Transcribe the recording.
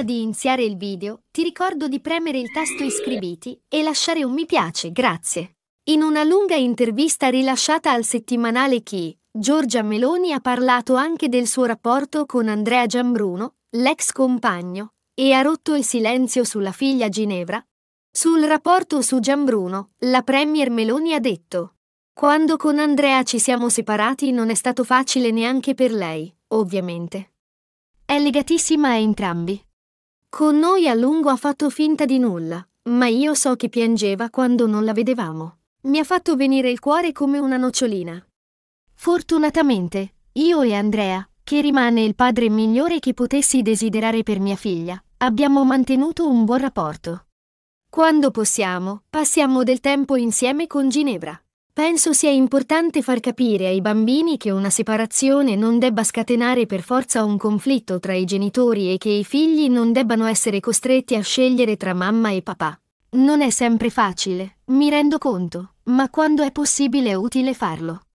Prima di iniziare il video, ti ricordo di premere il tasto iscriviti e lasciare un mi piace, grazie. In una lunga intervista rilasciata al settimanale Chi, Giorgia Meloni ha parlato anche del suo rapporto con Andrea Giambruno, l'ex compagno, e ha rotto il silenzio sulla figlia Ginevra. Sul rapporto su Giambruno, la Premier Meloni ha detto Quando con Andrea ci siamo separati non è stato facile neanche per lei, ovviamente. È legatissima a entrambi. Con noi a lungo ha fatto finta di nulla, ma io so che piangeva quando non la vedevamo. Mi ha fatto venire il cuore come una nocciolina. Fortunatamente, io e Andrea, che rimane il padre migliore che potessi desiderare per mia figlia, abbiamo mantenuto un buon rapporto. Quando possiamo, passiamo del tempo insieme con Ginevra. Penso sia importante far capire ai bambini che una separazione non debba scatenare per forza un conflitto tra i genitori e che i figli non debbano essere costretti a scegliere tra mamma e papà. Non è sempre facile, mi rendo conto, ma quando è possibile è utile farlo.